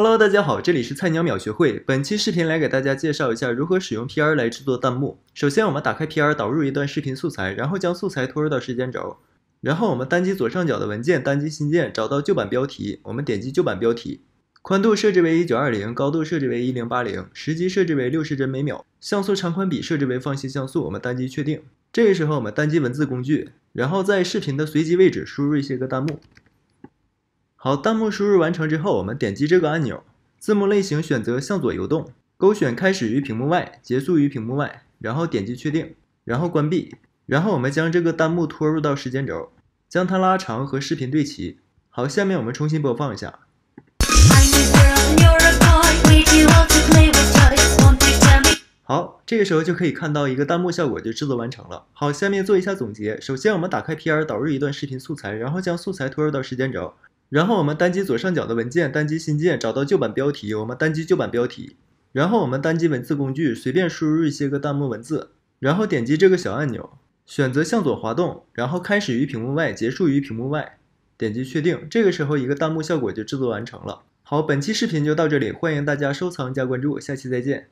Hello，大家好，这里是菜鸟秒学会。本期视频来给大家介绍一下如何使用 PR 来制作弹幕。首先，我们打开 PR，导入一段视频素材，然后将素材拖入到时间轴。然后我们单击左上角的文件，单击新建，找到旧版标题，我们点击旧版标题，宽度设置为一九二零，高度设置为一零八零，实际设置为六十帧每秒，像素长宽比设置为放心像素，我们单击确定。这个时候我们单击文字工具，然后在视频的随机位置输入一些个弹幕。好，弹幕输入完成之后，我们点击这个按钮，字幕类型选择向左游动，勾选开始于屏幕外，结束于屏幕外，然后点击确定，然后关闭，然后我们将这个弹幕拖入到时间轴，将它拉长和视频对齐。好，下面我们重新播放一下。好，这个时候就可以看到一个弹幕效果就制作完成了。好，下面做一下总结。首先，我们打开 PR 导入一段视频素材，然后将素材拖入到时间轴。然后我们单击左上角的文件，单击新建，找到旧版标题，我们单击旧版标题，然后我们单击文字工具，随便输入一些个弹幕文字，然后点击这个小按钮，选择向左滑动，然后开始于屏幕外，结束于屏幕外，点击确定，这个时候一个弹幕效果就制作完成了。好，本期视频就到这里，欢迎大家收藏加关注，下期再见。